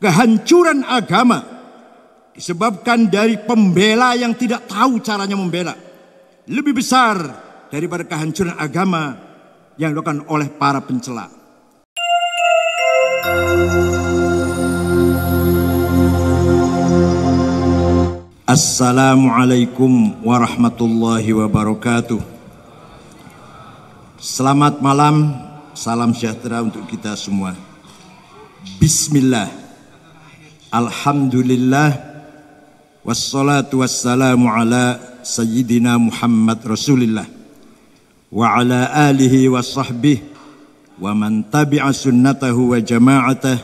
kehancuran agama disebabkan dari pembela yang tidak tahu caranya membela lebih besar daripada kehancuran agama yang dilakukan oleh para pencela. Assalamualaikum warahmatullahi wabarakatuh. Selamat malam, salam sejahtera untuk kita semua. Bismillah. Alhamdulillah wassalatu wassalamu ala sayyidina Muhammad Rasulillah wa ala alihi wa sahbihi wa man tabi'a sunnatahu wa jama'atah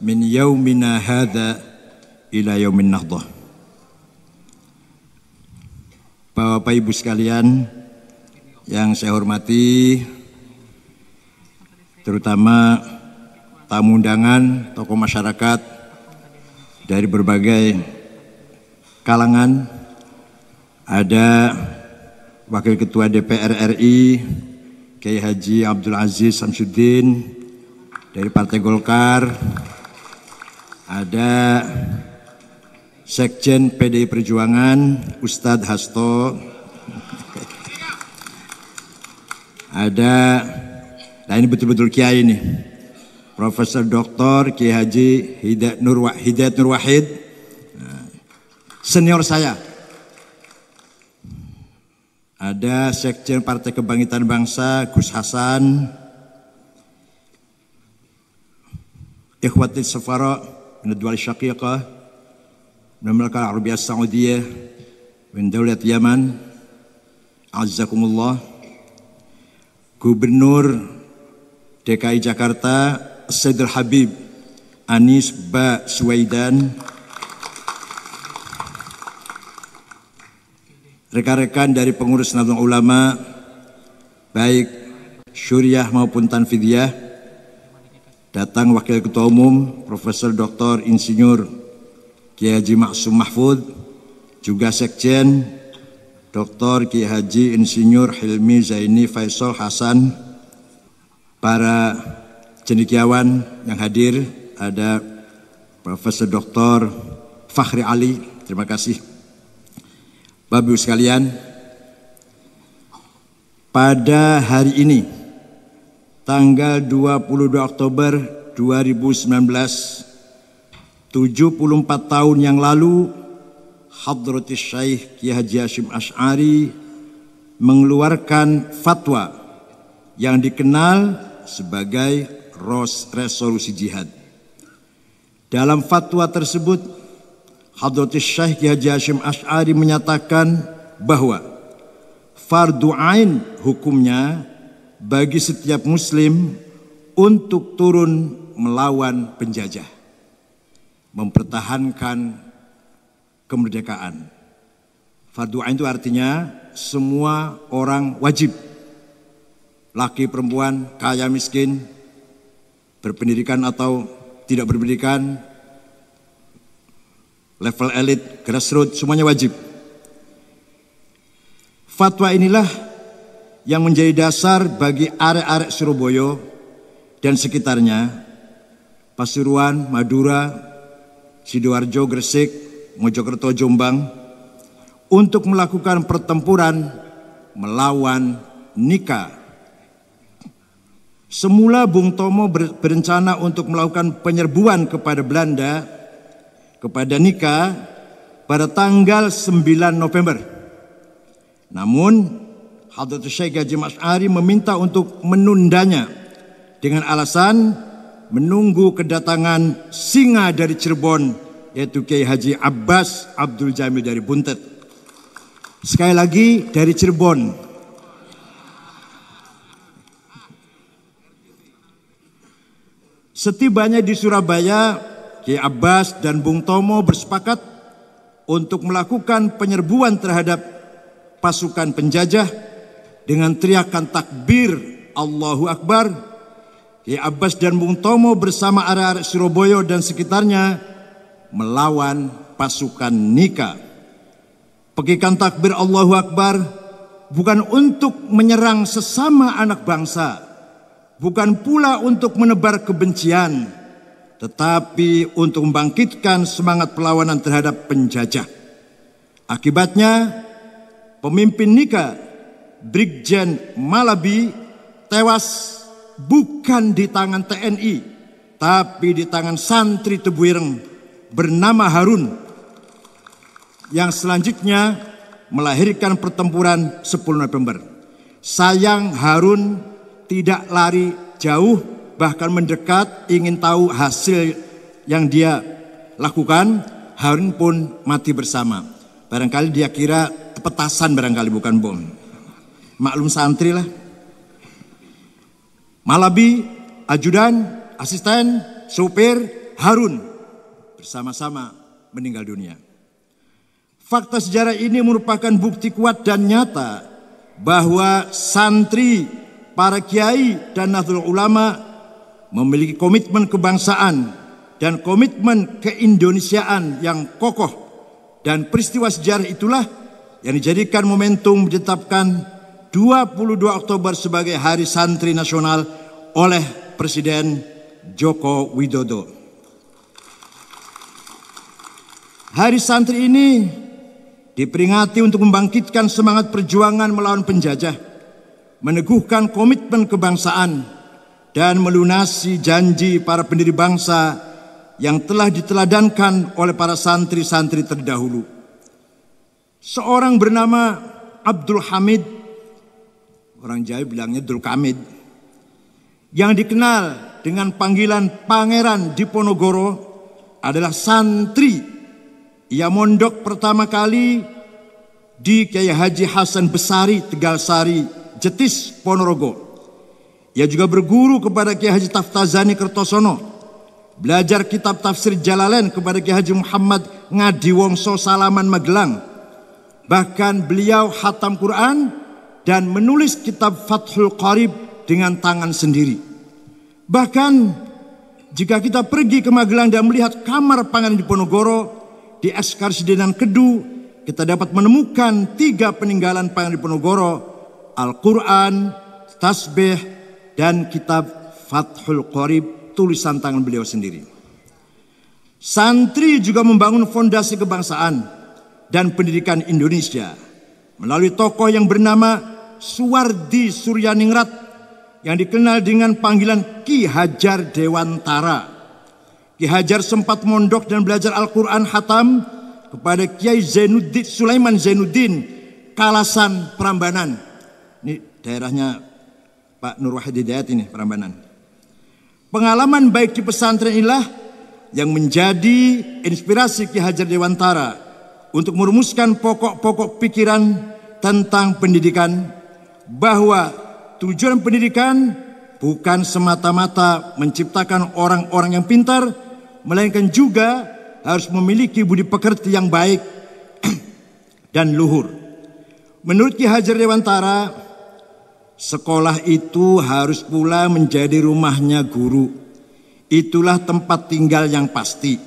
min yaumina hadha ila yaumin nahdah Bapak Ibu sekalian yang saya hormati terutama tamu undangan, tokoh masyarakat, dari berbagai kalangan, ada Wakil Ketua DPR RI, Kiai Haji Abdul Aziz Samsudin dari Partai Golkar, ada Sekjen PDI Perjuangan Ustadz Hasto, ada, nah ini betul-betul Kiai nih, Profesor Doktor Ki Haji Hidayat Nur, Hidayat Nur Wahid, nah, senior saya. Ada Sekjen Partai Kebangkitan Bangsa Gus Hasan, Ikhwatil Safara, Nadwal الدول nama Arabia المملكة العربية السعودية Yaman, دولة Gubernur DKI Jakarta Sayyid Habib Anis Ba Suwaidan rekan-rekan dari pengurus Nahdlatul Ulama baik Syuriah maupun Tanfidiyah datang Wakil Ketua Umum Profesor Dr. Insinyur Kiai Haji Maksum Mahfud juga Sekjen Dr. Kiai Haji Insinyur Hilmi Zaini Faisal Hasan para cendekiawan yang hadir, ada Profesor Dr. Fahri Ali, terima kasih. Bapak-Ibu sekalian, pada hari ini, tanggal 22 Oktober 2019, 74 tahun yang lalu, Hadratis Syaikh Kiai Haji Hashim Ash'ari mengeluarkan fatwa yang dikenal sebagai resolusi jihad. Dalam fatwa tersebut, Hadrat Syekh Ki Haji Hashim Ash'ari menyatakan bahwa fardu ain hukumnya bagi setiap muslim untuk turun melawan penjajah, mempertahankan kemerdekaan. Fardu ain itu artinya semua orang wajib laki perempuan, kaya miskin, berpendidikan atau tidak berpendidikan, level elit, grassroots, semuanya wajib. Fatwa inilah yang menjadi dasar bagi arek-arek Surabaya dan sekitarnya, Pasuruan, Madura, Sidoarjo, Gresik, Mojokerto, Jombang, untuk melakukan pertempuran melawan nikah Semula Bung Tomo berencana untuk melakukan penyerbuan kepada Belanda, kepada Nika, pada tanggal 9 November. Namun, Hadrat Syekh Haji Mas'ari meminta untuk menundanya dengan alasan menunggu kedatangan singa dari Cirebon yaitu Kiai Haji Abbas Abdul Jamil dari Buntet. Sekali lagi dari Cirebon, Setibanya di Surabaya, Ki Abbas dan Bung Tomo bersepakat untuk melakukan penyerbuan terhadap pasukan penjajah dengan teriakan takbir Allahu Akbar. Ki Abbas dan Bung Tomo bersama arah-arah Surabaya dan sekitarnya melawan pasukan Nika. Pekikan takbir Allahu Akbar bukan untuk menyerang sesama anak bangsa, bukan pula untuk menebar kebencian, tetapi untuk membangkitkan semangat perlawanan terhadap penjajah. Akibatnya, pemimpin Nika, Brigjen Malabi, tewas bukan di tangan TNI, tapi di tangan santri Tebuireng bernama Harun, yang selanjutnya melahirkan pertempuran 10 November. Sayang Harun tidak lari jauh, bahkan mendekat, ingin tahu hasil yang dia lakukan, Harun pun mati bersama. Barangkali dia kira petasan barangkali bukan bom. Maklum santri lah. Malabi, ajudan, asisten, supir Harun bersama-sama meninggal dunia. Fakta sejarah ini merupakan bukti kuat dan nyata bahwa santri para kiai dan Nahdlatul Ulama memiliki komitmen kebangsaan dan komitmen keindonesiaan yang kokoh dan peristiwa sejarah itulah yang dijadikan momentum ditetapkan 22 Oktober sebagai Hari Santri Nasional oleh Presiden Joko Widodo. Hari Santri ini diperingati untuk membangkitkan semangat perjuangan melawan penjajah meneguhkan komitmen kebangsaan dan melunasi janji para pendiri bangsa yang telah diteladankan oleh para santri-santri terdahulu. Seorang bernama Abdul Hamid, orang Jawa bilangnya Abdul Hamid, yang dikenal dengan panggilan Pangeran Diponegoro adalah santri yang mondok pertama kali di Kiai Haji Hasan Besari Tegal Sari Jetis Ponorogo. Ia juga berguru kepada Kiai Haji Taftazani Kertosono. Belajar kitab tafsir Jalalain kepada Kiai Haji Muhammad Ngadiwongso Salaman Magelang. Bahkan beliau hatam Quran dan menulis kitab Fathul Qarib dengan tangan sendiri. Bahkan jika kita pergi ke Magelang dan melihat kamar pangan di Ponorogo, di Eskar Sidenan Kedu, kita dapat menemukan tiga peninggalan pangan di Ponorogo Al-Quran, Tasbih, dan kitab Fathul Qorib tulisan tangan beliau sendiri. Santri juga membangun fondasi kebangsaan dan pendidikan Indonesia melalui tokoh yang bernama Suwardi Suryaningrat yang dikenal dengan panggilan Ki Hajar Dewantara. Ki Hajar sempat mondok dan belajar Al-Quran Hatam kepada Kiai Zainuddin Sulaiman Zainuddin Kalasan Prambanan daerahnya Pak Nur Wahid Hidayat ini Prambanan. Pengalaman baik di pesantren inilah yang menjadi inspirasi Ki Hajar Dewantara untuk merumuskan pokok-pokok pikiran tentang pendidikan bahwa tujuan pendidikan bukan semata-mata menciptakan orang-orang yang pintar melainkan juga harus memiliki budi pekerti yang baik dan luhur. Menurut Ki Hajar Dewantara, Sekolah itu harus pula menjadi rumahnya guru. Itulah tempat tinggal yang pasti.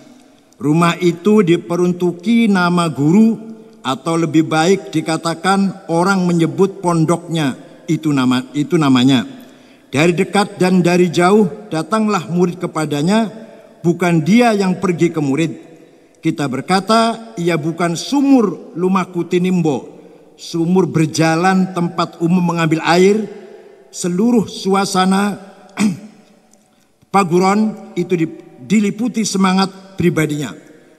Rumah itu diperuntuki nama guru atau lebih baik dikatakan orang menyebut pondoknya itu nama itu namanya. Dari dekat dan dari jauh datanglah murid kepadanya, bukan dia yang pergi ke murid. Kita berkata ia bukan sumur lumaku tinimbo sumur berjalan tempat umum mengambil air, seluruh suasana paguron itu diliputi semangat pribadinya.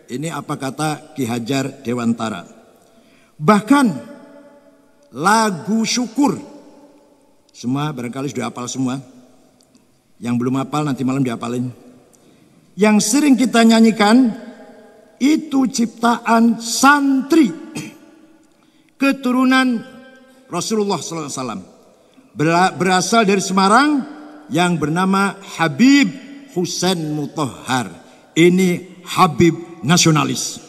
Ini apa kata Ki Hajar Dewantara. Bahkan lagu syukur semua barangkali sudah hafal semua. Yang belum hafal nanti malam dihafalin. Yang sering kita nyanyikan itu ciptaan santri keturunan Rasulullah SAW berasal dari Semarang yang bernama Habib Husain Mutohar. Ini Habib nasionalis.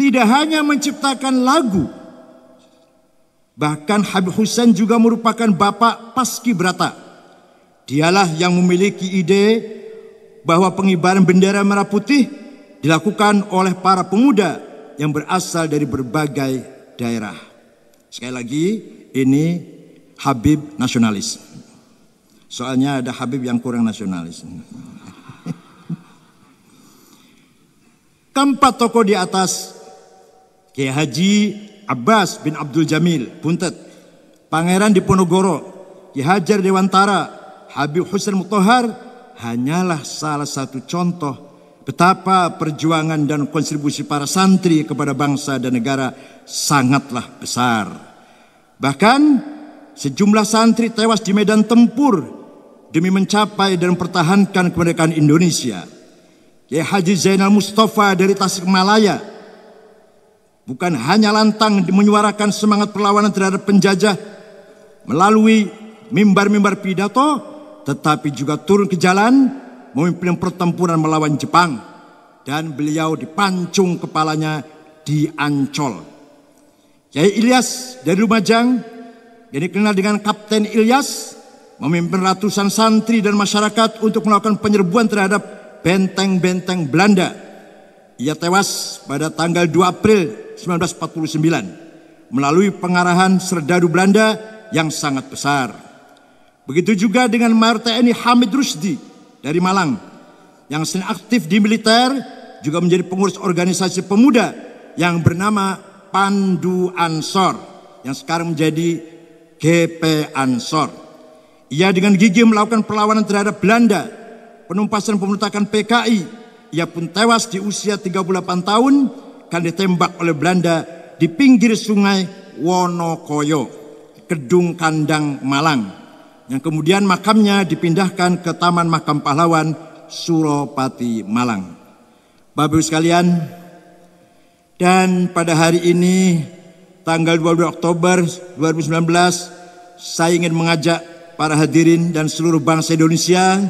Tidak hanya menciptakan lagu, bahkan Habib Husain juga merupakan bapak paskibrata. Dialah yang memiliki ide bahwa pengibaran bendera merah putih dilakukan oleh para pemuda yang berasal dari berbagai daerah. Sekali lagi, ini Habib nasionalis. Soalnya ada Habib yang kurang nasionalis. Keempat tokoh di atas, Kiai Haji Abbas bin Abdul Jamil, Puntet, Pangeran Diponegoro, Kiai Hajar Dewantara, Habib Husain Mutohar hanyalah salah satu contoh betapa perjuangan dan kontribusi para santri kepada bangsa dan negara sangatlah besar. Bahkan sejumlah santri tewas di medan tempur demi mencapai dan mempertahankan kemerdekaan Indonesia. Kiai Haji Zainal Mustafa dari Tasikmalaya bukan hanya lantang menyuarakan semangat perlawanan terhadap penjajah melalui mimbar-mimbar pidato, tetapi juga turun ke jalan memimpin pertempuran melawan Jepang dan beliau dipancung kepalanya di Ancol. Kiai Ilyas dari Lumajang yang dikenal dengan Kapten Ilyas memimpin ratusan santri dan masyarakat untuk melakukan penyerbuan terhadap benteng-benteng Belanda. Ia tewas pada tanggal 2 April 1949 melalui pengarahan serdadu Belanda yang sangat besar. Begitu juga dengan Mayor TNI Hamid Rusdi dari Malang yang sering aktif di militer juga menjadi pengurus organisasi pemuda yang bernama Pandu Ansor yang sekarang menjadi GP Ansor. Ia dengan gigih melakukan perlawanan terhadap Belanda, penumpasan pemberontakan PKI. Ia pun tewas di usia 38 tahun karena ditembak oleh Belanda di pinggir sungai Wonokoyo, Gedung Kandang Malang yang kemudian makamnya dipindahkan ke Taman Makam Pahlawan Suropati Malang. Bapak Ibu sekalian, dan pada hari ini tanggal 22 Oktober 2019 saya ingin mengajak para hadirin dan seluruh bangsa Indonesia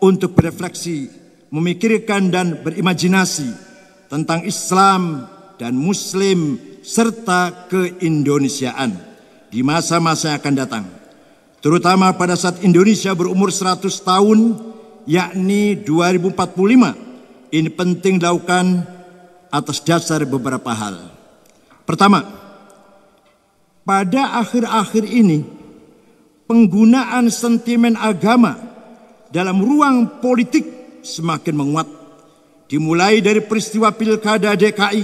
untuk berefleksi, memikirkan dan berimajinasi tentang Islam dan Muslim serta keindonesiaan di masa-masa yang akan datang terutama pada saat Indonesia berumur 100 tahun, yakni 2045. Ini penting dilakukan atas dasar beberapa hal. Pertama, pada akhir-akhir ini, penggunaan sentimen agama dalam ruang politik semakin menguat. Dimulai dari peristiwa pilkada DKI,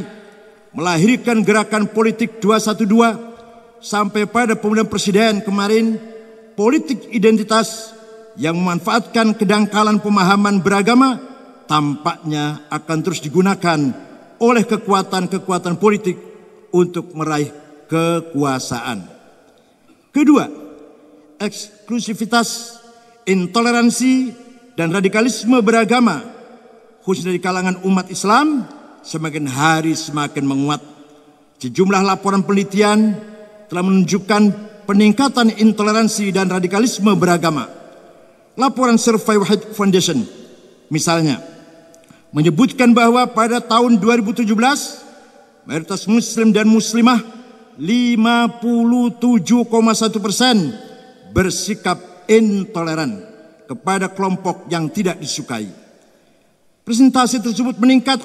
melahirkan gerakan politik 212, sampai pada pemilihan presiden kemarin politik identitas yang memanfaatkan kedangkalan pemahaman beragama tampaknya akan terus digunakan oleh kekuatan-kekuatan politik untuk meraih kekuasaan. Kedua, eksklusivitas, intoleransi, dan radikalisme beragama, khususnya di kalangan umat Islam, semakin hari semakin menguat. Sejumlah laporan penelitian telah menunjukkan peningkatan intoleransi dan radikalisme beragama. Laporan Survei White Foundation misalnya menyebutkan bahwa pada tahun 2017 mayoritas muslim dan muslimah 57,1 persen bersikap intoleran kepada kelompok yang tidak disukai. Presentasi tersebut meningkat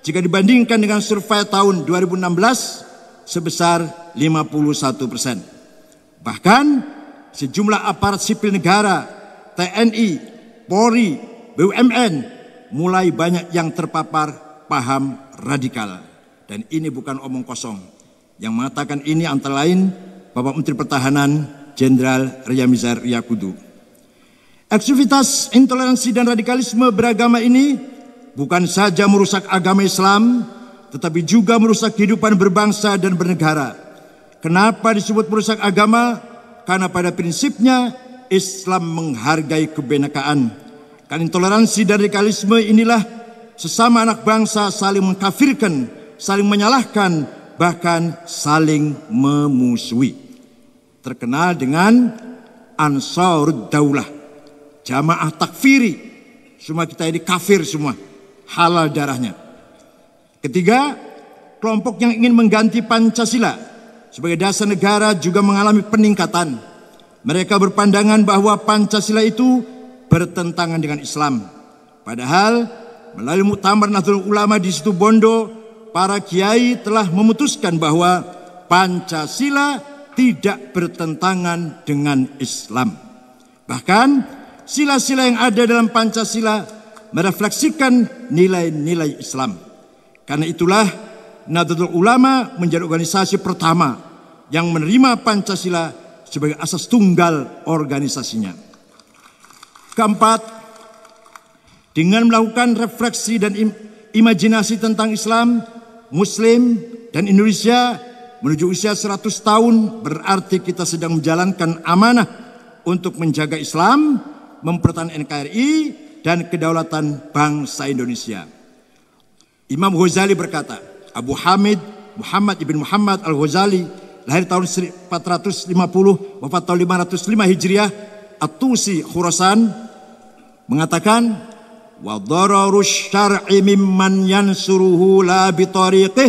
jika dibandingkan dengan survei tahun 2016 sebesar 51 persen. Bahkan sejumlah aparat sipil negara, TNI, Polri, BUMN mulai banyak yang terpapar paham radikal. Dan ini bukan omong kosong. Yang mengatakan ini antara lain Bapak Menteri Pertahanan Jenderal Riyamizar Riyakudu. Aktivitas intoleransi dan radikalisme beragama ini bukan saja merusak agama Islam, tetapi juga merusak kehidupan berbangsa dan bernegara Kenapa disebut merusak agama? Karena pada prinsipnya Islam menghargai kebenekaan. Karena intoleransi dan radikalisme inilah sesama anak bangsa saling mengkafirkan, saling menyalahkan, bahkan saling memusuhi. Terkenal dengan Ansar Daulah, jamaah takfiri. Semua kita ini kafir semua, halal darahnya. Ketiga, kelompok yang ingin mengganti Pancasila sebagai dasar negara juga mengalami peningkatan. Mereka berpandangan bahwa Pancasila itu bertentangan dengan Islam. Padahal melalui Muktamar Nahdlatul Ulama di situ Bondo, para kiai telah memutuskan bahwa Pancasila tidak bertentangan dengan Islam. Bahkan sila-sila yang ada dalam Pancasila merefleksikan nilai-nilai Islam. Karena itulah Nahdlatul Ulama menjadi organisasi pertama yang menerima Pancasila sebagai asas tunggal organisasinya. Keempat, dengan melakukan refleksi dan im imajinasi tentang Islam, Muslim, dan Indonesia menuju usia 100 tahun berarti kita sedang menjalankan amanah untuk menjaga Islam, mempertahankan NKRI, dan kedaulatan bangsa Indonesia. Imam Ghazali berkata, Abu Hamid Muhammad ibn Muhammad Al-Ghazali lahir tahun 450, wafat tahun 505 Hijriah, Atusi Khurasan mengatakan wa dararu syar'i mimman yansuruhu la bi tariqih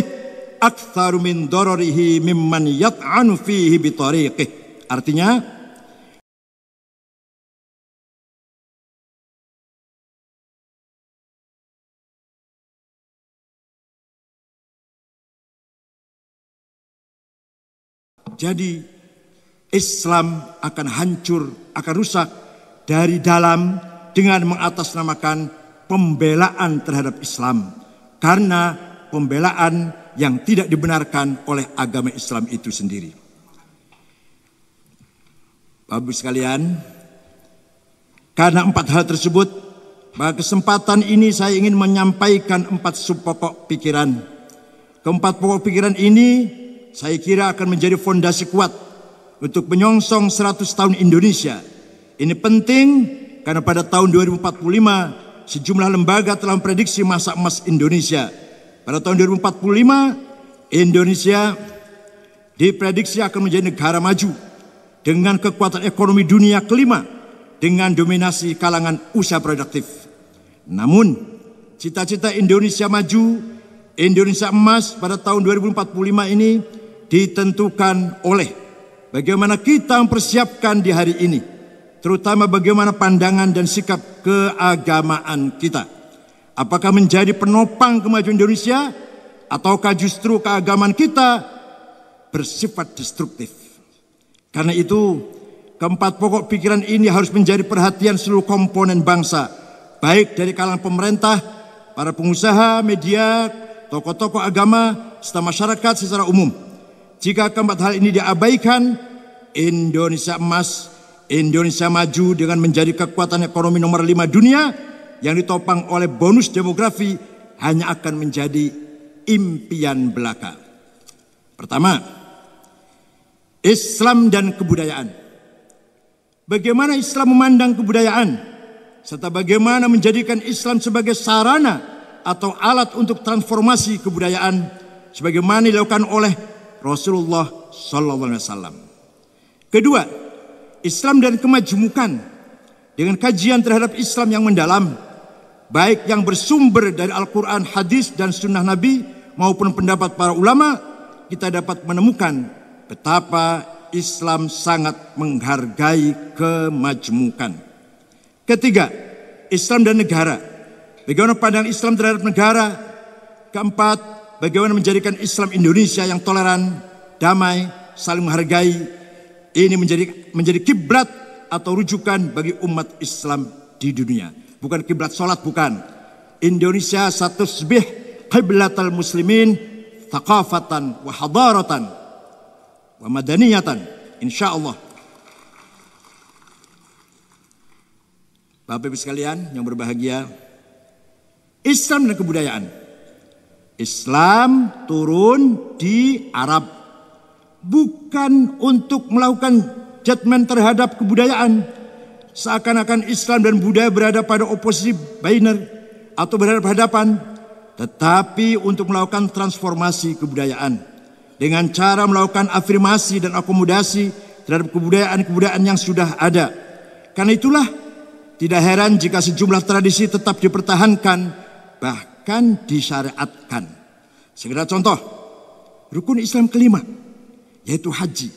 aktsaru min dararihi mimman yat'anu fihi bi tariqih. Artinya Jadi Islam akan hancur, akan rusak dari dalam dengan mengatasnamakan pembelaan terhadap Islam. Karena pembelaan yang tidak dibenarkan oleh agama Islam itu sendiri. Bapak sekalian, karena empat hal tersebut, pada kesempatan ini saya ingin menyampaikan empat subpokok pikiran. Keempat pokok pikiran ini saya kira akan menjadi fondasi kuat untuk menyongsong 100 tahun Indonesia. Ini penting karena pada tahun 2045 sejumlah lembaga telah memprediksi masa emas Indonesia. Pada tahun 2045 Indonesia diprediksi akan menjadi negara maju dengan kekuatan ekonomi dunia kelima dengan dominasi kalangan usaha produktif. Namun, cita-cita Indonesia maju, Indonesia emas pada tahun 2045 ini ditentukan oleh bagaimana kita mempersiapkan di hari ini, terutama bagaimana pandangan dan sikap keagamaan kita. Apakah menjadi penopang kemajuan Indonesia ataukah justru keagamaan kita bersifat destruktif? Karena itu, keempat pokok pikiran ini harus menjadi perhatian seluruh komponen bangsa, baik dari kalangan pemerintah, para pengusaha, media, tokoh-tokoh agama, serta masyarakat secara umum. Jika keempat hal ini diabaikan, Indonesia emas, Indonesia maju dengan menjadi kekuatan ekonomi nomor lima dunia yang ditopang oleh bonus demografi hanya akan menjadi impian belaka. Pertama, Islam dan kebudayaan. Bagaimana Islam memandang kebudayaan serta bagaimana menjadikan Islam sebagai sarana atau alat untuk transformasi kebudayaan sebagaimana dilakukan oleh Rasulullah Shallallahu Kedua, Islam dan kemajemukan dengan kajian terhadap Islam yang mendalam, baik yang bersumber dari Al-Quran, hadis, dan sunnah Nabi maupun pendapat para ulama, kita dapat menemukan betapa Islam sangat menghargai kemajemukan. Ketiga, Islam dan negara. Bagaimana pandangan Islam terhadap negara? Keempat, bagaimana menjadikan Islam Indonesia yang toleran, damai, saling menghargai. Ini menjadi menjadi kiblat atau rujukan bagi umat Islam di dunia. Bukan kiblat sholat, bukan. Indonesia satu sebih kiblatal muslimin thaqafatan wa hadaratan wa madaniyatan. Insya Allah. Bapak-Ibu sekalian yang berbahagia, Islam dan kebudayaan Islam turun di Arab bukan untuk melakukan judgement terhadap kebudayaan seakan-akan Islam dan budaya berada pada oposisi binary atau berhadapan tetapi untuk melakukan transformasi kebudayaan dengan cara melakukan afirmasi dan akomodasi terhadap kebudayaan-kebudayaan yang sudah ada. Karena itulah tidak heran jika sejumlah tradisi tetap dipertahankan Bah akan disyariatkan. Segera contoh, rukun Islam kelima, yaitu haji,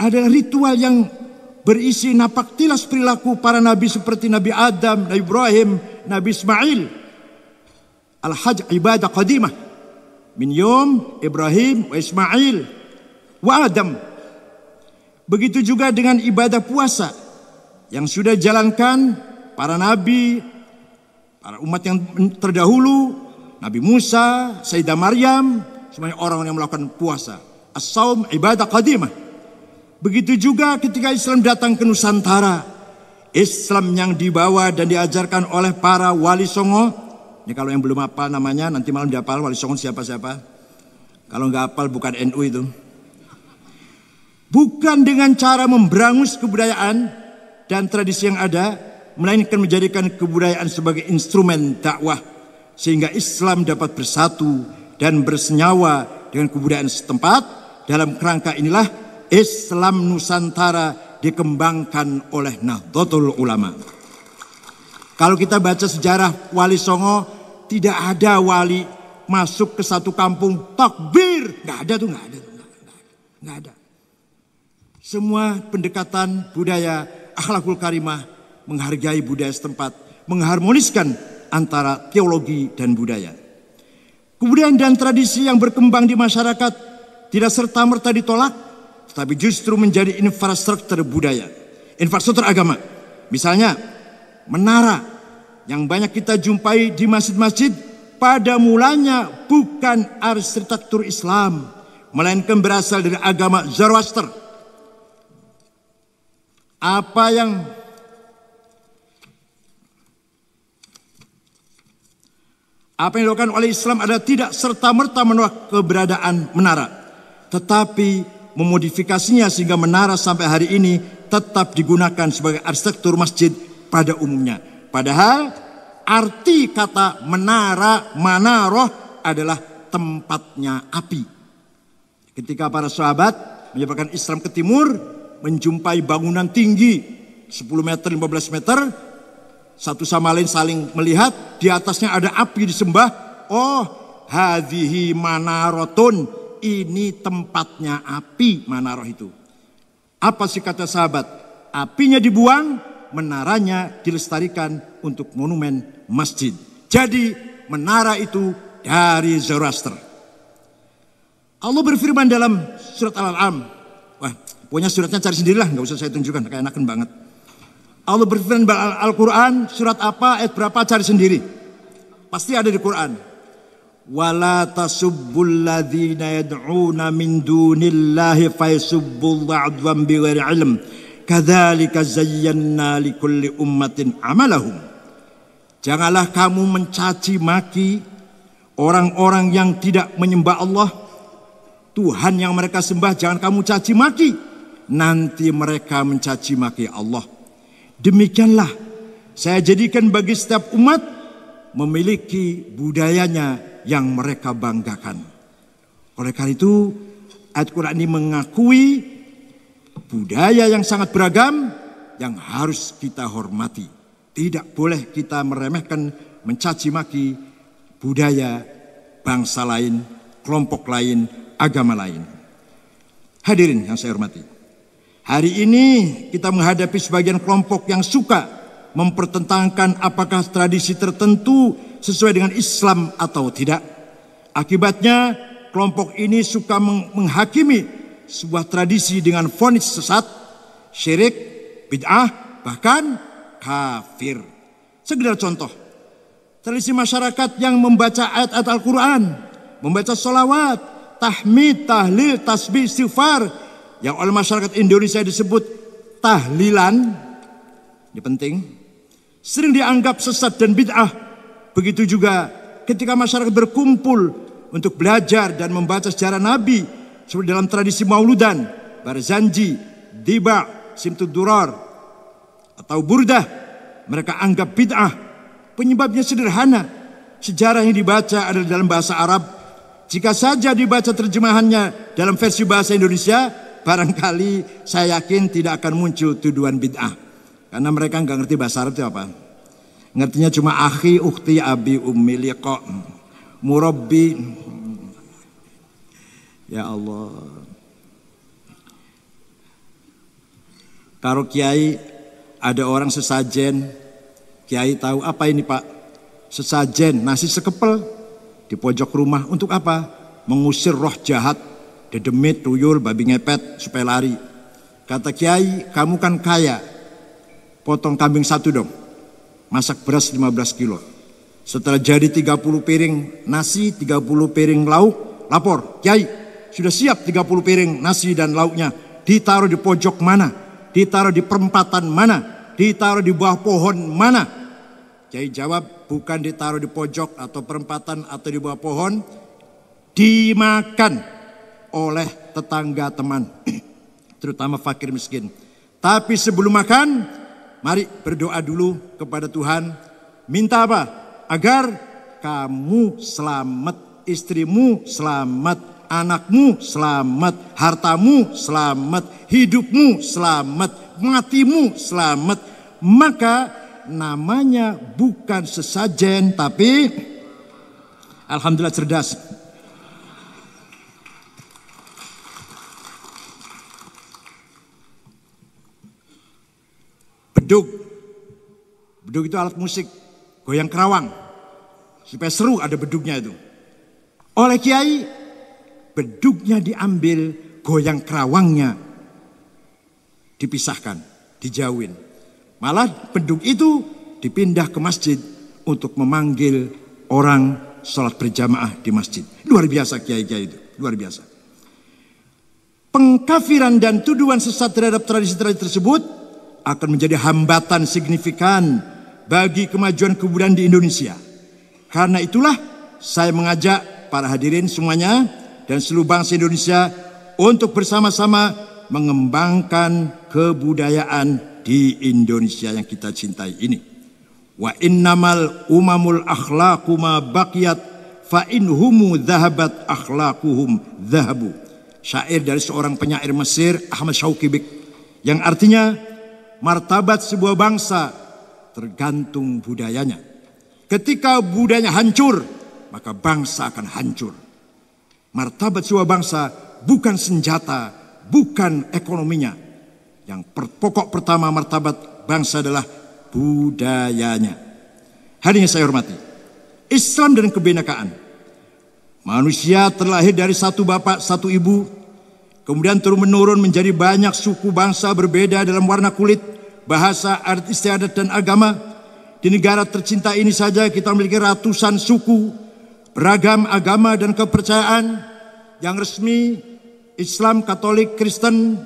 adalah ritual yang berisi napak tilas perilaku para nabi seperti Nabi Adam, Nabi Ibrahim, Nabi Ismail. Al-Hajj ibadah qadimah. Min yom Ibrahim wa Ismail wa Adam. Begitu juga dengan ibadah puasa yang sudah dijalankan para nabi, karena umat yang terdahulu, Nabi Musa, Sayyidah Maryam, semuanya orang yang melakukan puasa. Assalam ibadah qadimah. Begitu juga ketika Islam datang ke Nusantara. Islam yang dibawa dan diajarkan oleh para wali songo. Ini kalau yang belum apa namanya, nanti malam dihafal wali songo siapa-siapa. Kalau nggak apal bukan NU itu. Bukan dengan cara memberangus kebudayaan dan tradisi yang ada, melainkan menjadikan kebudayaan sebagai instrumen dakwah sehingga Islam dapat bersatu dan bersenyawa dengan kebudayaan setempat. Dalam kerangka inilah Islam Nusantara dikembangkan oleh Nahdlatul Ulama. Kalau kita baca sejarah Wali Songo, tidak ada wali masuk ke satu kampung takbir, nggak ada tuh, nggak ada, nggak ada. Semua pendekatan budaya akhlakul karimah menghargai budaya setempat, mengharmoniskan antara teologi dan budaya. Kebudayaan dan tradisi yang berkembang di masyarakat tidak serta-merta ditolak, tetapi justru menjadi infrastruktur budaya, infrastruktur agama. Misalnya, menara yang banyak kita jumpai di masjid-masjid pada mulanya bukan arsitektur Islam, melainkan berasal dari agama Zoroaster. Apa yang Apa yang dilakukan oleh Islam adalah tidak serta-merta menolak keberadaan menara. Tetapi memodifikasinya sehingga menara sampai hari ini tetap digunakan sebagai arsitektur masjid pada umumnya. Padahal arti kata menara manaroh adalah tempatnya api. Ketika para sahabat menyebarkan Islam ke timur, menjumpai bangunan tinggi 10 meter, 15 meter, satu sama lain saling melihat, di atasnya ada api disembah. Oh, hadhihi manarotun, ini tempatnya api manaroh itu. Apa sih kata sahabat? Apinya dibuang, menaranya dilestarikan untuk monumen masjid. Jadi menara itu dari Zoroaster. Allah berfirman dalam surat Al-An'am. Wah, punya suratnya cari sendirilah, nggak usah saya tunjukkan, kayak enakan banget. Allah berfirman dalam Al-Quran surat apa ayat berapa cari sendiri. Pasti ada di Quran. Wala tasubbul ladhina yad'una min dunillahi fayasubbullaha adwan biwari ilm. Kadzalika zayyana likulli ummatin amalahum. Janganlah kamu mencaci maki orang-orang yang tidak menyembah Allah. Tuhan yang mereka sembah jangan kamu caci maki. Nanti mereka mencaci maki Allah Demikianlah saya jadikan bagi setiap umat memiliki budayanya yang mereka banggakan. Oleh karena itu, ayat Quran ini mengakui budaya yang sangat beragam yang harus kita hormati. Tidak boleh kita meremehkan, mencaci maki budaya bangsa lain, kelompok lain, agama lain. Hadirin yang saya hormati. Hari ini kita menghadapi sebagian kelompok yang suka mempertentangkan apakah tradisi tertentu sesuai dengan Islam atau tidak. Akibatnya kelompok ini suka menghakimi sebuah tradisi dengan vonis sesat, syirik, bid'ah, bahkan kafir. Segera contoh, tradisi masyarakat yang membaca ayat-ayat Al-Quran, membaca sholawat, tahmid, tahlil, tasbih, istighfar, yang oleh masyarakat Indonesia disebut tahlilan, ini penting, sering dianggap sesat dan bid'ah. Begitu juga ketika masyarakat berkumpul untuk belajar dan membaca sejarah Nabi seperti dalam tradisi mauludan, barzanji, diba, simtud duror, atau burdah, mereka anggap bid'ah. Penyebabnya sederhana, sejarah yang dibaca adalah dalam bahasa Arab. Jika saja dibaca terjemahannya dalam versi bahasa Indonesia, barangkali saya yakin tidak akan muncul tuduhan bid'ah. Karena mereka nggak ngerti bahasa Arab itu apa. Ngertinya cuma akhi, ukti, abi, ummi, liqa, murabbi. Ya Allah. karo kiai, ada orang sesajen. Kiai tahu apa ini pak? Sesajen, nasi sekepel di pojok rumah. Untuk apa? Mengusir roh jahat dedemit, tuyul, babi ngepet supaya lari. Kata Kiai, kamu kan kaya, potong kambing satu dong, masak beras 15 kilo. Setelah jadi 30 piring nasi, 30 piring lauk, lapor, Kiai, sudah siap 30 piring nasi dan lauknya, ditaruh di pojok mana, ditaruh di perempatan mana, ditaruh di bawah pohon mana. Kiai jawab, bukan ditaruh di pojok atau perempatan atau di bawah pohon, dimakan oleh tetangga teman, terutama fakir miskin. Tapi sebelum makan, mari berdoa dulu kepada Tuhan. Minta apa? Agar kamu selamat, istrimu selamat, anakmu selamat, hartamu selamat, hidupmu selamat, matimu selamat. Maka namanya bukan sesajen tapi Alhamdulillah cerdas. Beduk, beduk itu alat musik, goyang kerawang. Supaya seru ada beduknya itu. Oleh kiai, beduknya diambil, goyang kerawangnya dipisahkan, dijauhin. Malah beduk itu dipindah ke masjid untuk memanggil orang sholat berjamaah di masjid. Luar biasa kiai-kiai itu, luar biasa. Pengkafiran dan tuduhan sesat terhadap tradisi-tradisi tersebut akan menjadi hambatan signifikan bagi kemajuan kebudayaan di Indonesia. Karena itulah saya mengajak para hadirin semuanya dan seluruh bangsa Indonesia untuk bersama-sama mengembangkan kebudayaan di Indonesia yang kita cintai ini. Wa innamal umamul akhlaqu ma baqiyat fa inhumu dhahabat akhlaquhum dhahabu. Syair dari seorang penyair Mesir Ahmad Syauqibik yang artinya martabat sebuah bangsa tergantung budayanya. Ketika budayanya hancur, maka bangsa akan hancur. Martabat sebuah bangsa bukan senjata, bukan ekonominya. Yang pokok pertama martabat bangsa adalah budayanya. Hari ini saya hormati, Islam dan kebenakaan. Manusia terlahir dari satu bapak, satu ibu, kemudian turun-menurun menjadi banyak suku bangsa berbeda dalam warna kulit, bahasa, adat istiadat, dan agama. Di negara tercinta ini saja kita memiliki ratusan suku, beragam agama dan kepercayaan yang resmi Islam, Katolik, Kristen,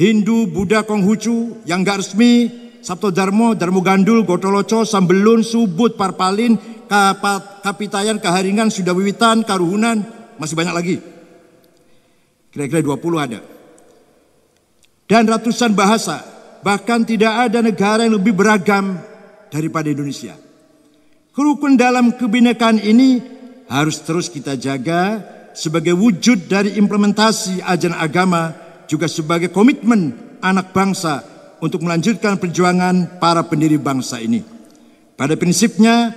Hindu, Buddha, Konghucu, yang gak resmi Sabto Dharma, Dharma Gandul, Gotoloco, Sambelun, Subut, Parpalin, Kapitayan, Kaharingan, Sudawiwitan, Karuhunan, masih banyak lagi. Kira-kira 20 ada. Dan ratusan bahasa, bahkan tidak ada negara yang lebih beragam daripada Indonesia. Kerukun dalam kebinekaan ini harus terus kita jaga sebagai wujud dari implementasi ajaran agama juga sebagai komitmen anak bangsa untuk melanjutkan perjuangan para pendiri bangsa ini. Pada prinsipnya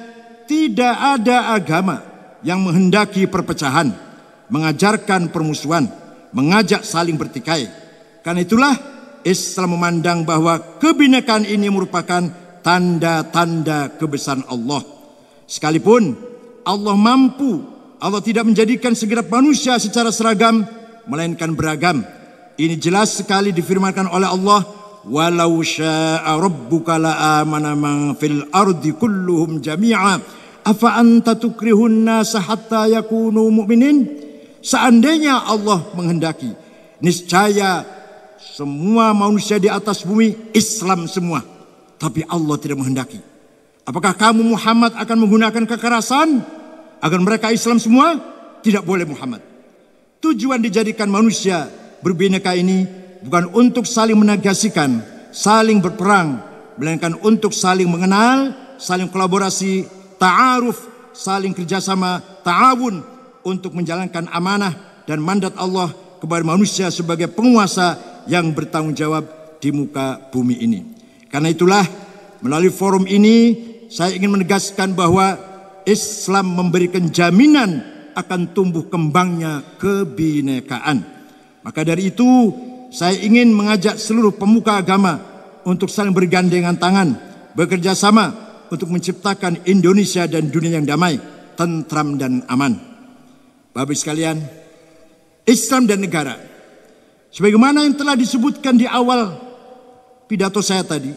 tidak ada agama yang menghendaki perpecahan, mengajarkan permusuhan, mengajak saling bertikai. Karena itulah Islam memandang bahwa kebinekaan ini merupakan tanda-tanda kebesaran Allah. Sekalipun Allah mampu, Allah tidak menjadikan segera manusia secara seragam, melainkan beragam. Ini jelas sekali difirmankan oleh Allah, "Walau syaa rabbuka la'amana man fil ardi kulluhum jami'a." Afa anta tukrihun nasa hatta yakunu mu'minin? Seandainya Allah menghendaki, niscaya semua manusia di atas bumi Islam semua. Tapi Allah tidak menghendaki. Apakah kamu Muhammad akan menggunakan kekerasan agar mereka Islam semua? Tidak boleh Muhammad. Tujuan dijadikan manusia berbineka ini bukan untuk saling menegasikan, saling berperang, melainkan untuk saling mengenal, saling kolaborasi, ta'aruf, saling kerjasama, ta'awun, untuk menjalankan amanah dan mandat Allah kepada manusia sebagai penguasa yang bertanggung jawab di muka bumi ini. Karena itulah melalui forum ini saya ingin menegaskan bahwa Islam memberikan jaminan akan tumbuh kembangnya kebinekaan. Maka dari itu saya ingin mengajak seluruh pemuka agama untuk saling bergandengan tangan, bekerja sama untuk menciptakan Indonesia dan dunia yang damai, tentram dan aman. Bapak sekalian, Islam dan negara. Sebagaimana yang telah disebutkan di awal pidato saya tadi,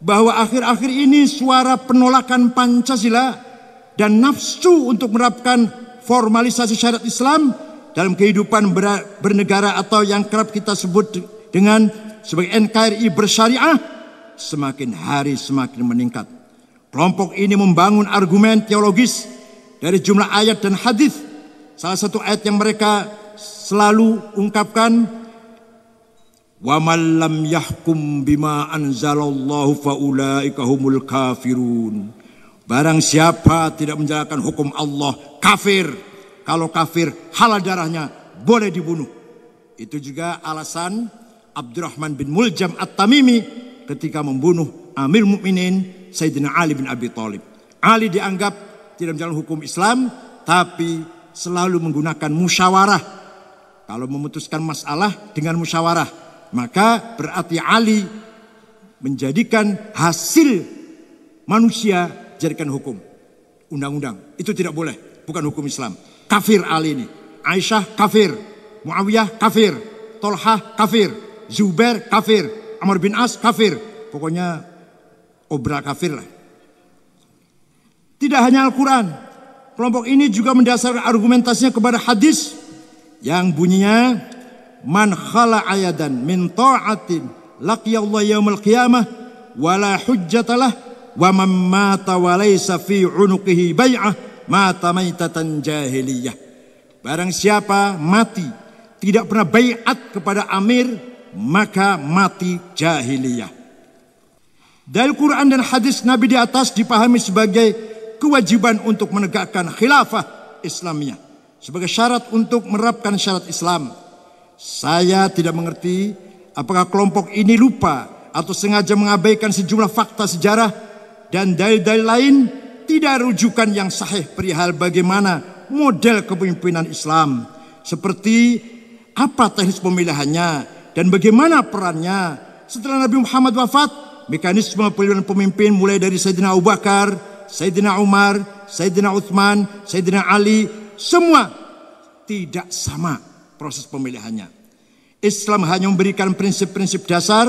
bahwa akhir-akhir ini suara penolakan Pancasila dan nafsu untuk menerapkan formalisasi syariat Islam dalam kehidupan bernegara atau yang kerap kita sebut dengan sebagai NKRI bersyariah semakin hari semakin meningkat. Kelompok ini membangun argumen teologis dari jumlah ayat dan hadis Salah satu ayat yang mereka selalu ungkapkan Wa man lam yahkum bima anzalallahu faulaika humul kafirun. Barang siapa tidak menjalankan hukum Allah, kafir. Kalau kafir, halal darahnya boleh dibunuh. Itu juga alasan Abdurrahman bin Muljam At-Tamimi ketika membunuh Amir Mukminin Sayyidina Ali bin Abi Thalib. Ali dianggap tidak menjalankan hukum Islam, tapi selalu menggunakan musyawarah. Kalau memutuskan masalah dengan musyawarah, maka berarti Ali menjadikan hasil manusia jadikan hukum. Undang-undang. Itu tidak boleh. Bukan hukum Islam. Kafir Ali ini. Aisyah kafir. Muawiyah kafir. Tolha kafir. Zubair kafir. Amr bin As kafir. Pokoknya obra kafir lah. Tidak hanya Al-Quran kelompok ini juga mendasarkan argumentasinya kepada hadis yang bunyinya man khala ayadan min ta'atin laqiya Allah yaumil qiyamah wala hujjatalah wa man mata wa laysa fi unuqihi bai'ah mata maitatan jahiliyah barang siapa mati tidak pernah baiat kepada amir maka mati jahiliyah dari Quran dan hadis Nabi di atas dipahami sebagai kewajiban untuk menegakkan khilafah Islamnya sebagai syarat untuk menerapkan syarat Islam. Saya tidak mengerti apakah kelompok ini lupa atau sengaja mengabaikan sejumlah fakta sejarah dan dalil-dalil lain tidak rujukan yang sahih perihal bagaimana model kepemimpinan Islam seperti apa teknis pemilihannya dan bagaimana perannya setelah Nabi Muhammad wafat mekanisme pemilihan pemimpin mulai dari Sayyidina Abu Bakar Sayyidina Umar, Sayyidina Uthman, Sayyidina Ali, semua tidak sama proses pemilihannya. Islam hanya memberikan prinsip-prinsip dasar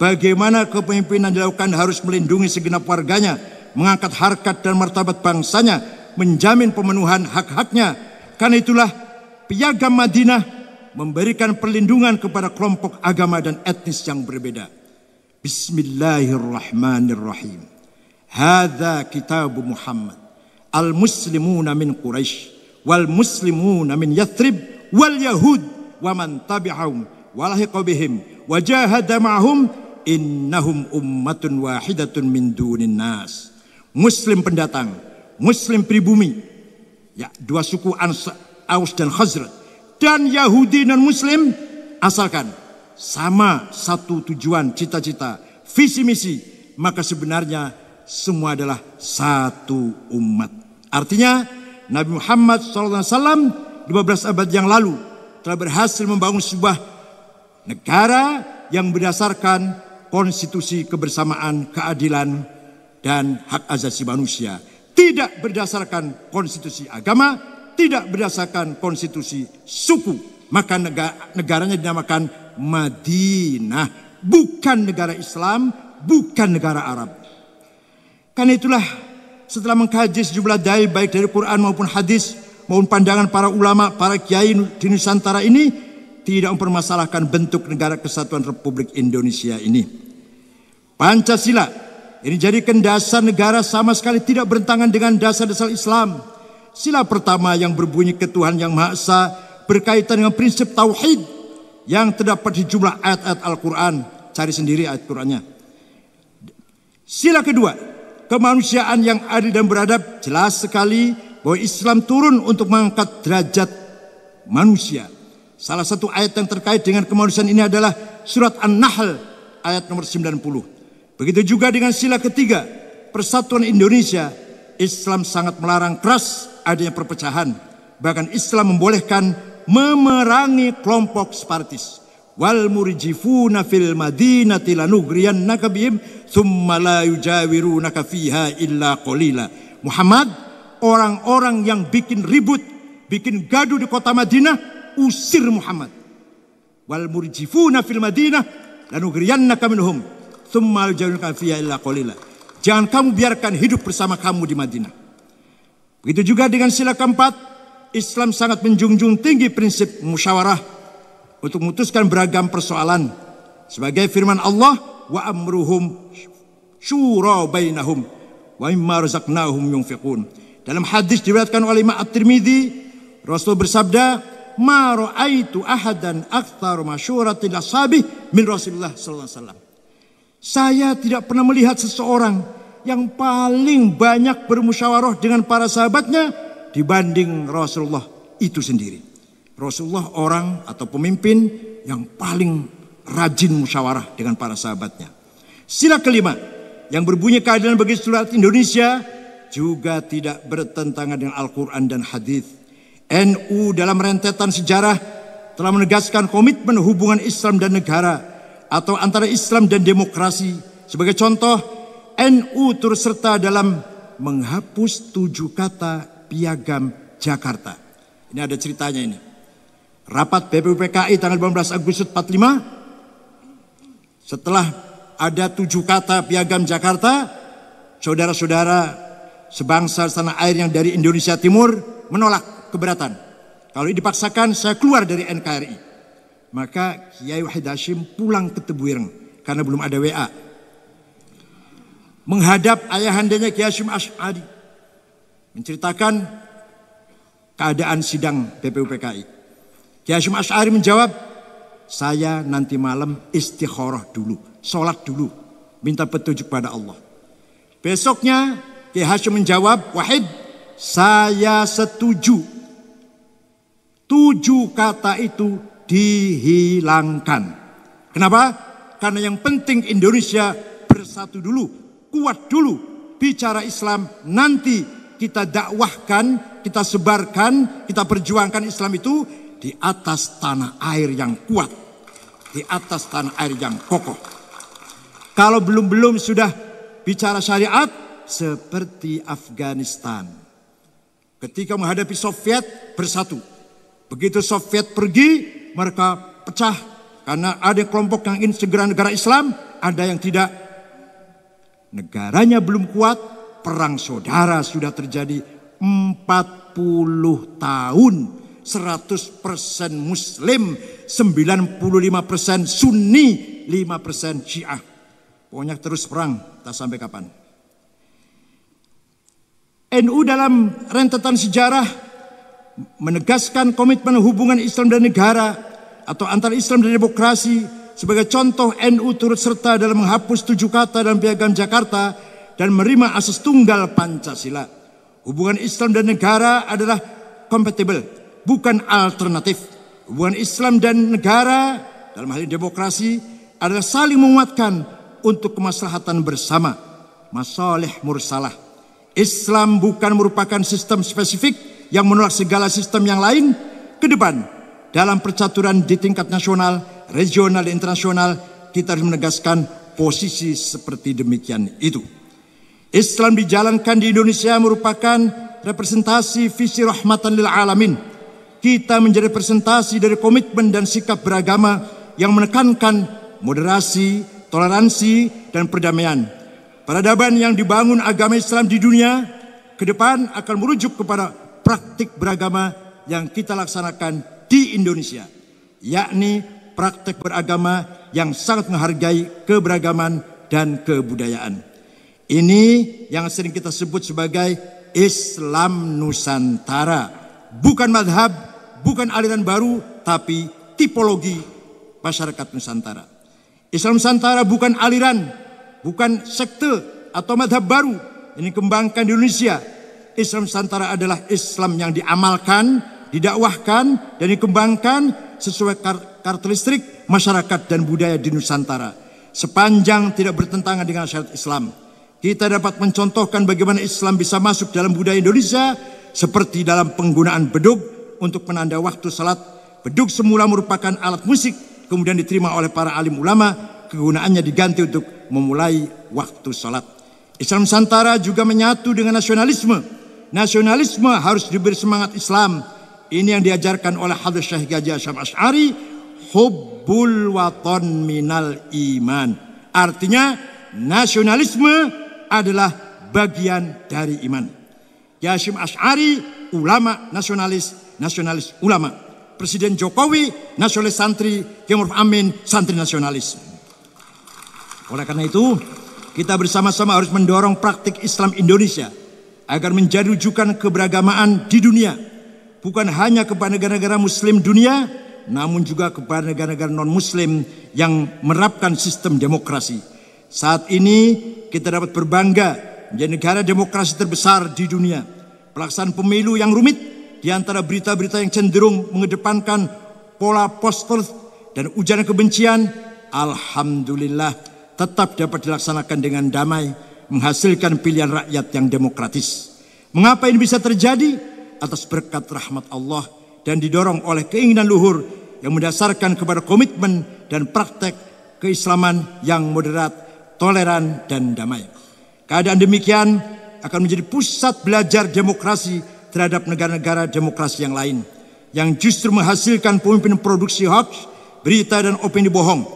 bagaimana kepemimpinan dilakukan harus melindungi segenap warganya, mengangkat harkat dan martabat bangsanya, menjamin pemenuhan hak-haknya. Karena itulah piagam Madinah memberikan perlindungan kepada kelompok agama dan etnis yang berbeda. Bismillahirrahmanirrahim. Hadza kitab Muhammad. Al-muslimuna min Quraisy wal muslimuna min Yathrib wal Yahud wa man tabi'ahum wa lahiqa bihim wa jahada ma'hum innahum ummatun wahidatun min dunin nas. Muslim pendatang, muslim pribumi. Ya, dua suku Ansa, Aus dan Khazraj dan Yahudi non muslim asalkan sama satu tujuan cita-cita, visi misi, maka sebenarnya semua adalah satu umat. Artinya Nabi Muhammad SAW 15 abad yang lalu telah berhasil membangun sebuah negara yang berdasarkan konstitusi kebersamaan, keadilan, dan hak asasi manusia. Tidak berdasarkan konstitusi agama, tidak berdasarkan konstitusi suku. Maka negaranya dinamakan Madinah. Bukan negara Islam, bukan negara Arab karena itulah setelah mengkaji sejumlah dalil baik dari Quran maupun hadis maupun pandangan para ulama, para kiai di Nusantara ini tidak mempermasalahkan bentuk negara kesatuan Republik Indonesia ini. Pancasila ini jadikan dasar negara sama sekali tidak bertentangan dengan dasar-dasar Islam. Sila pertama yang berbunyi ketuhan yang Maha Esa berkaitan dengan prinsip tauhid yang terdapat di jumlah ayat-ayat Al-Qur'an. Cari sendiri ayat Qur'annya. Sila kedua kemanusiaan yang adil dan beradab, jelas sekali bahwa Islam turun untuk mengangkat derajat manusia. Salah satu ayat yang terkait dengan kemanusiaan ini adalah surat An-Nahl ayat nomor 90. Begitu juga dengan sila ketiga, persatuan Indonesia, Islam sangat melarang keras adanya perpecahan. Bahkan Islam membolehkan memerangi kelompok separatis wal murjifuna fil madinati lanugriyannaka bihim thumma la yujawirunaka fiha illa qalila. Muhammad, orang-orang yang bikin ribut, bikin gaduh di kota Madinah, usir Muhammad. Wal murjifuna fil Madinah lanugriyannaka minhum thumma la yujawirunaka fiha illa qalila. Jangan kamu biarkan hidup bersama kamu di Madinah. Begitu juga dengan sila keempat, Islam sangat menjunjung tinggi prinsip musyawarah untuk memutuskan beragam persoalan sebagai firman Allah wa amruhum syura bainahum wa imma razaqnahum yunfiqun. Dalam hadis diriwayatkan oleh Imam At-Tirmizi, Rasul bersabda, "Ma ra'aitu ahadan aktsara masyuratil ashabi min Rasulullah sallallahu alaihi wasallam." Saya tidak pernah melihat seseorang yang paling banyak bermusyawarah dengan para sahabatnya dibanding Rasulullah itu sendiri. Rasulullah orang atau pemimpin yang paling rajin musyawarah dengan para sahabatnya. Sila kelima yang berbunyi keadilan bagi seluruh Indonesia juga tidak bertentangan dengan Al-Quran dan Hadis. NU dalam rentetan sejarah telah menegaskan komitmen hubungan Islam dan negara atau antara Islam dan demokrasi. Sebagai contoh, NU turut serta dalam menghapus tujuh kata piagam Jakarta. Ini ada ceritanya ini. Rapat BPUPKI tanggal 15 Agustus 45, setelah ada tujuh kata piagam Jakarta, saudara-saudara sebangsa tanah air yang dari Indonesia Timur menolak keberatan. Kalau dipaksakan saya keluar dari NKRI. Maka Kiai Wahid Hashim pulang ke Tebuireng karena belum ada WA. Menghadap ayahandanya Kiai Hashim Ash'ari. Menceritakan keadaan sidang BPUPKI. Ki Hasyim Ash'ari menjawab, saya nanti malam istikharah dulu, sholat dulu, minta petunjuk pada Allah. Besoknya Ki Hasyim menjawab, Wahid, saya setuju. Tujuh kata itu dihilangkan. Kenapa? Karena yang penting Indonesia bersatu dulu, kuat dulu, bicara Islam nanti kita dakwahkan, kita sebarkan, kita perjuangkan Islam itu di atas tanah air yang kuat, di atas tanah air yang kokoh. Kalau belum-belum sudah bicara syariat seperti Afghanistan. Ketika menghadapi Soviet bersatu. Begitu Soviet pergi, mereka pecah karena ada kelompok yang ingin segera negara Islam, ada yang tidak. Negaranya belum kuat, perang saudara sudah terjadi 40 tahun 100% muslim, 95% sunni, 5% syiah. Pokoknya terus perang, tak sampai kapan. NU dalam rentetan sejarah menegaskan komitmen hubungan Islam dan negara atau antara Islam dan demokrasi sebagai contoh NU turut serta dalam menghapus tujuh kata dalam piagam Jakarta dan menerima asas tunggal Pancasila. Hubungan Islam dan negara adalah kompatibel bukan alternatif. Hubungan Islam dan negara dalam hal demokrasi adalah saling menguatkan untuk kemaslahatan bersama. Masalih mursalah. Islam bukan merupakan sistem spesifik yang menolak segala sistem yang lain. Ke depan, dalam percaturan di tingkat nasional, regional, dan internasional, kita harus menegaskan posisi seperti demikian itu. Islam dijalankan di Indonesia merupakan representasi visi rahmatan lil alamin kita menjadi presentasi dari komitmen dan sikap beragama yang menekankan moderasi, toleransi, dan perdamaian. Peradaban yang dibangun agama Islam di dunia ke depan akan merujuk kepada praktik beragama yang kita laksanakan di Indonesia, yakni praktik beragama yang sangat menghargai keberagaman dan kebudayaan. Ini yang sering kita sebut sebagai Islam Nusantara, bukan madhab, bukan aliran baru, tapi tipologi masyarakat Nusantara. Islam Nusantara bukan aliran, bukan sekte atau madhab baru yang dikembangkan di Indonesia. Islam Nusantara adalah Islam yang diamalkan, didakwahkan, dan dikembangkan sesuai kar karakteristik masyarakat dan budaya di Nusantara. Sepanjang tidak bertentangan dengan syariat Islam, kita dapat mencontohkan bagaimana Islam bisa masuk dalam budaya Indonesia seperti dalam penggunaan beduk untuk penanda waktu salat. Beduk semula merupakan alat musik kemudian diterima oleh para alim ulama kegunaannya diganti untuk memulai waktu salat. Islam Santara juga menyatu dengan nasionalisme. Nasionalisme harus diberi semangat Islam. Ini yang diajarkan oleh Hadis Syekh Gaji Asyam Ash'ari. Hubbul waton minal iman. Artinya nasionalisme adalah bagian dari iman. Yashim Ash'ari ulama nasionalis nasionalis ulama. Presiden Jokowi nasionalis santri, Kiai Amin santri nasionalis. Oleh karena itu, kita bersama-sama harus mendorong praktik Islam Indonesia agar menjadi rujukan keberagamaan di dunia, bukan hanya kepada negara-negara muslim dunia, namun juga kepada negara-negara non-muslim yang menerapkan sistem demokrasi. Saat ini kita dapat berbangga menjadi negara demokrasi terbesar di dunia. Pelaksanaan pemilu yang rumit di antara berita-berita yang cenderung mengedepankan pola poster dan ujaran kebencian, Alhamdulillah tetap dapat dilaksanakan dengan damai, menghasilkan pilihan rakyat yang demokratis. Mengapa ini bisa terjadi? Atas berkat rahmat Allah dan didorong oleh keinginan luhur yang mendasarkan kepada komitmen dan praktek keislaman yang moderat, toleran, dan damai. Keadaan demikian akan menjadi pusat belajar demokrasi terhadap negara-negara demokrasi yang lain yang justru menghasilkan pemimpin produksi hoax, berita dan opini bohong.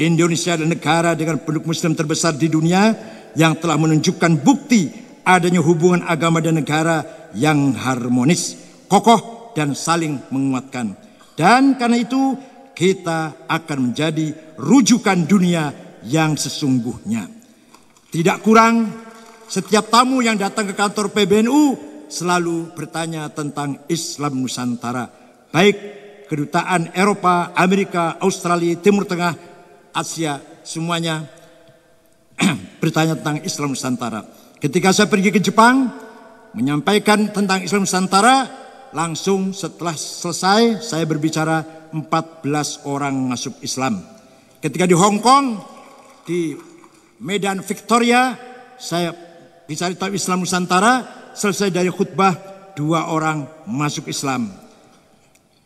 Indonesia adalah negara dengan penduduk muslim terbesar di dunia yang telah menunjukkan bukti adanya hubungan agama dan negara yang harmonis, kokoh dan saling menguatkan. Dan karena itu kita akan menjadi rujukan dunia yang sesungguhnya. Tidak kurang setiap tamu yang datang ke kantor PBNU selalu bertanya tentang Islam Nusantara, baik kedutaan Eropa, Amerika, Australia, Timur Tengah, Asia, semuanya bertanya tentang Islam Nusantara. Ketika saya pergi ke Jepang, menyampaikan tentang Islam Nusantara, langsung setelah selesai saya berbicara 14 orang masuk Islam. Ketika di Hong Kong, di Medan Victoria, saya bicara tentang Islam Nusantara, selesai dari khutbah, dua orang masuk Islam.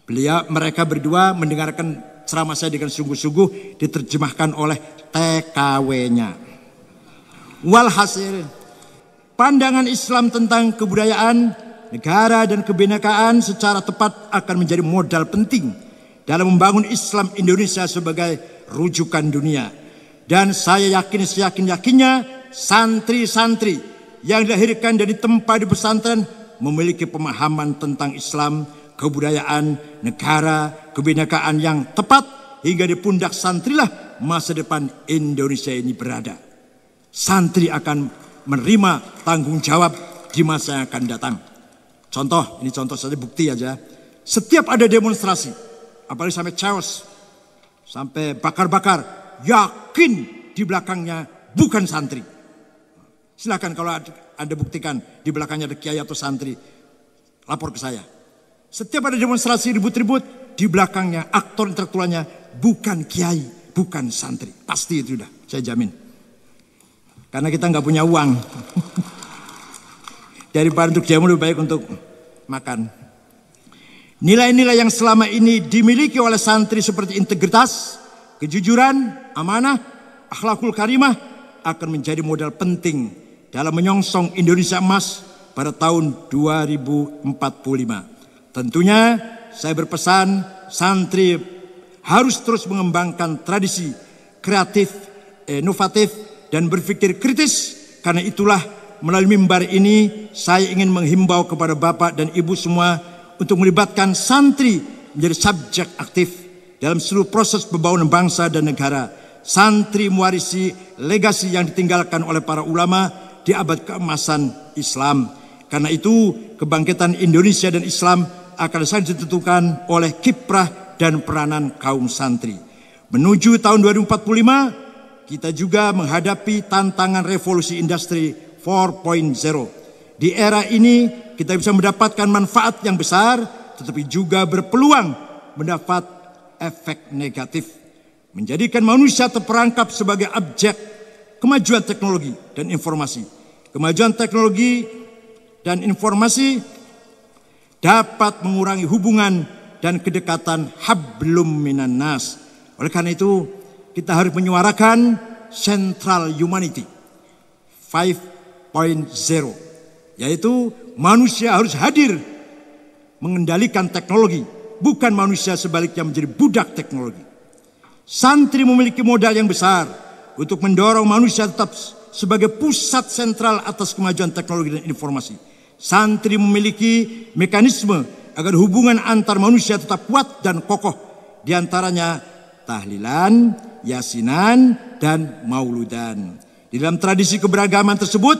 Beliau, mereka berdua mendengarkan ceramah saya dengan sungguh-sungguh diterjemahkan oleh TKW-nya. Walhasil, pandangan Islam tentang kebudayaan, negara, dan kebinekaan secara tepat akan menjadi modal penting dalam membangun Islam Indonesia sebagai rujukan dunia. Dan saya yakin, seyakin-yakinnya, santri-santri yang dilahirkan dari tempat di pesantren memiliki pemahaman tentang Islam, kebudayaan, negara, kebinekaan yang tepat hingga di pundak santrilah masa depan Indonesia ini berada. Santri akan menerima tanggung jawab di masa yang akan datang. Contoh, ini contoh saja bukti aja. Setiap ada demonstrasi, apalagi sampai chaos, sampai bakar-bakar, yakin di belakangnya bukan santri. Silahkan kalau ada buktikan di belakangnya ada kiai atau santri, lapor ke saya. Setiap ada demonstrasi ribut-ribut, di belakangnya aktor intelektualnya bukan kiai, bukan santri. Pasti itu sudah saya jamin. Karena kita nggak punya uang. Daripada untuk jamu lebih baik untuk makan. Nilai-nilai yang selama ini dimiliki oleh santri seperti integritas, kejujuran, amanah, akhlakul karimah akan menjadi modal penting dalam menyongsong Indonesia emas pada tahun 2045. Tentunya saya berpesan santri harus terus mengembangkan tradisi kreatif, inovatif, dan berpikir kritis. Karena itulah melalui mimbar ini saya ingin menghimbau kepada Bapak dan Ibu semua untuk melibatkan santri menjadi subjek aktif dalam seluruh proses pembangunan bangsa dan negara. Santri mewarisi legasi yang ditinggalkan oleh para ulama di abad keemasan Islam. Karena itu kebangkitan Indonesia dan Islam akan sangat ditentukan oleh kiprah dan peranan kaum santri. Menuju tahun 2045, kita juga menghadapi tantangan revolusi industri 4.0. Di era ini kita bisa mendapatkan manfaat yang besar tetapi juga berpeluang mendapat efek negatif. Menjadikan manusia terperangkap sebagai objek kemajuan teknologi dan informasi. Kemajuan teknologi dan informasi dapat mengurangi hubungan dan kedekatan hablum minan nas. Oleh karena itu, kita harus menyuarakan central humanity 5.0 yaitu manusia harus hadir mengendalikan teknologi, bukan manusia sebaliknya menjadi budak teknologi. Santri memiliki modal yang besar, untuk mendorong manusia tetap sebagai pusat sentral atas kemajuan teknologi dan informasi. Santri memiliki mekanisme agar hubungan antar manusia tetap kuat dan kokoh. Di antaranya tahlilan, yasinan, dan mauludan. Di dalam tradisi keberagaman tersebut,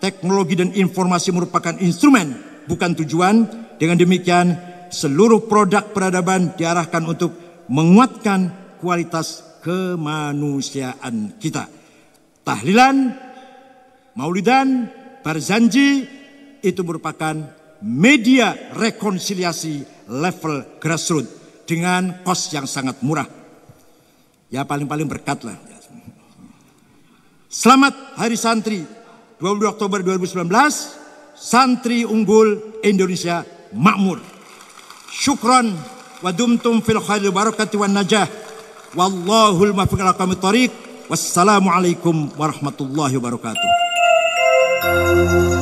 teknologi dan informasi merupakan instrumen, bukan tujuan. Dengan demikian, seluruh produk peradaban diarahkan untuk menguatkan kualitas kemanusiaan kita. Tahlilan, maulidan, berjanji itu merupakan media rekonsiliasi level grassroots dengan kos yang sangat murah. Ya paling-paling berkat lah. Selamat Hari Santri 22 Oktober 2019. Santri unggul Indonesia makmur. Syukron wa dumtum fil khairil barakati wan najah. Wallahul muwaffiq ila aqwamit thariq. Wassalamualaikum warahmatullahi wabarakatuh.